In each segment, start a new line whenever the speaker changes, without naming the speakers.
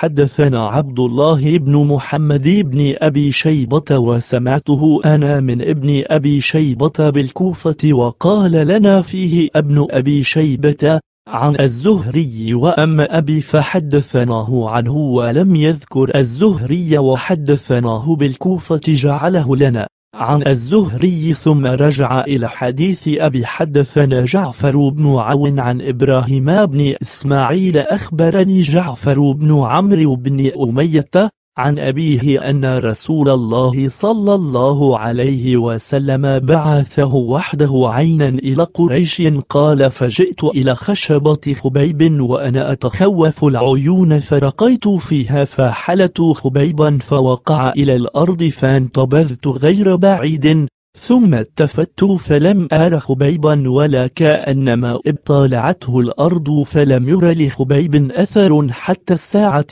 حدثنا عبد الله بن محمد بن أبي شيبة وسمعته أنا من ابن أبي شيبة بالكوفة وقال لنا فيه ابن أبي شيبة عن الزهري وأما أبي فحدثناه عنه ولم يذكر الزهري وحدثناه بالكوفة جعله لنا عن الزهري ثم رجع إلى حديث أبي حدثنا جعفر بن عون عن إبراهيم بن إسماعيل أخبرني جعفر بن عمرو بن أمية عن أبيه أن رسول الله صلى الله عليه وسلم بعثه وحده عينا إلى قريش قال فجئت إلى خشبة خبيب وأنا أتخوف العيون فرقيت فيها فحلت خبيبا فوقع إلى الأرض فانتبذت غير بعيد ثم التفت فلم أر خبيبا ولا كأنما ابطالعته الأرض فلم ير لخبيب أثر حتى الساعة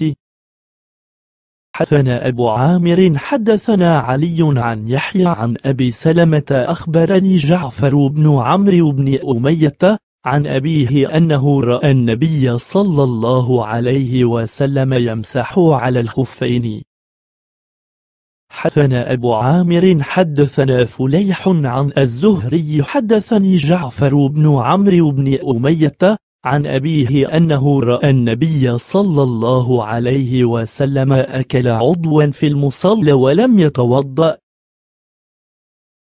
حدثنا أبو عامر حدثنا علي عن يحيى عن أبي سلمة أخبرني جعفر بن عمرو بن أمية عن أبيه أنه رأى النبي صلى الله عليه وسلم يمسح على الخفين حدثنا أبو عامر حدثنا فليح عن الزهري حدثني جعفر بن عمرو بن أمية عن أبيه أنه رأى النبي صلى الله عليه وسلم أكل عضوا في المصلى ولم يتوضأ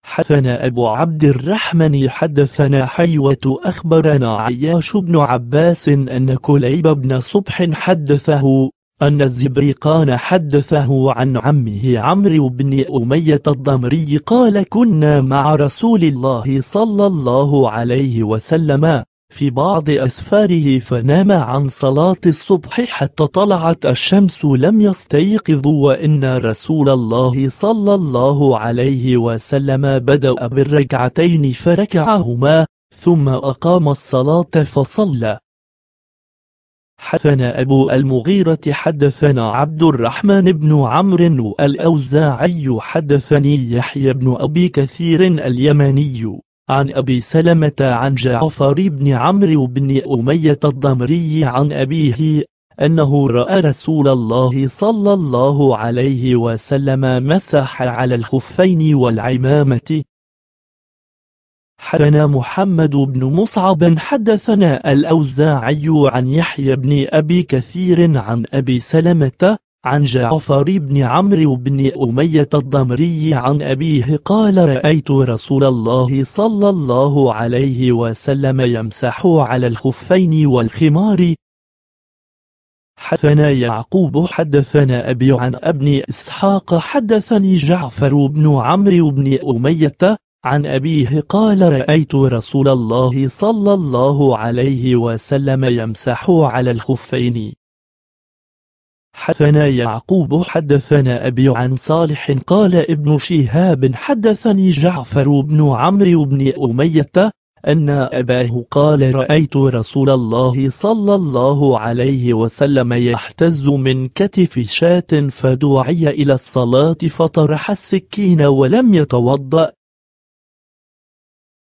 حدثنا أبو عبد الرحمن حدثنا حيوة أخبرنا عياش بن عباس أن كليب بن صبح حدثه أن الزبريقان حدثه عن عمه عمرو بن أمية الضمري قال كنا مع رسول الله صلى الله عليه وسلم في بعض أسفاره فنام عن صلاة الصبح حتى طلعت الشمس لم يستيقظ وإن رسول الله صلى الله عليه وسلم بدأ بالركعتين فركعهما ثم أقام الصلاة فصلى حدثنا أبو المغيرة حدثنا عبد الرحمن بن عمرو الأوزاعي حدثني يحيى بن أبي كثير اليمني عن أبي سلمة عن جعفر بن عمرو بن أمية الضمري عن أبيه أنه رأى رسول الله صلى الله عليه وسلم مسح على الخفين والعمامة حدثنا محمد بن مصعب حدثنا الأوزاعي عن يحيى بن أبي كثير عن أبي سلمة عن جعفر بن عمرو بن أمية الضمري عن أبيه قال رأيت رسول الله صلى الله عليه وسلم يمسح على الخفين والخمار حدثنا يعقوب حدثنا أبي عن ابن إسحاق حدثني جعفر بن عمرو بن أمية عن أبيه قال رأيت رسول الله صلى الله عليه وسلم يمسح على الخفين حدثنا يعقوب حدثنا أبي عن صالح قال ابن شهاب حدثني جعفر بن عمرو بن أمية أن أباه قال رأيت رسول الله صلى الله عليه وسلم يحتز من كتف شاة فدعي إلى الصلاة فطرح السكين ولم يتوضأ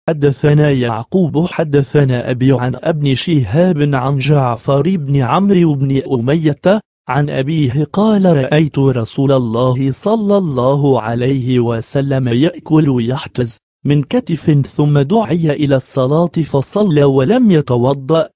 حدثنا يعقوب حدثنا أبي عن ابن شهاب عن جعفر بن عمرو بن أمية عن أبيه قال رأيت رسول الله صلى الله عليه وسلم يأكل يحتز من كتف ثم دعي إلى الصلاة فصلى ولم يتوضأ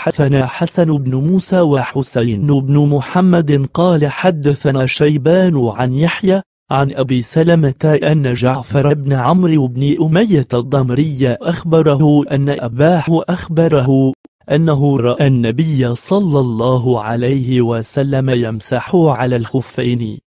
حدثنا حسن بن موسى وحسين بن محمد قال حدثنا شيبان عن يحيى عن أبي سلمة أن جعفر بن عمرو بن أمية الضمري أخبره أن أباه أخبره أنه رأى النبي صلى الله عليه وسلم يمسح على الخفين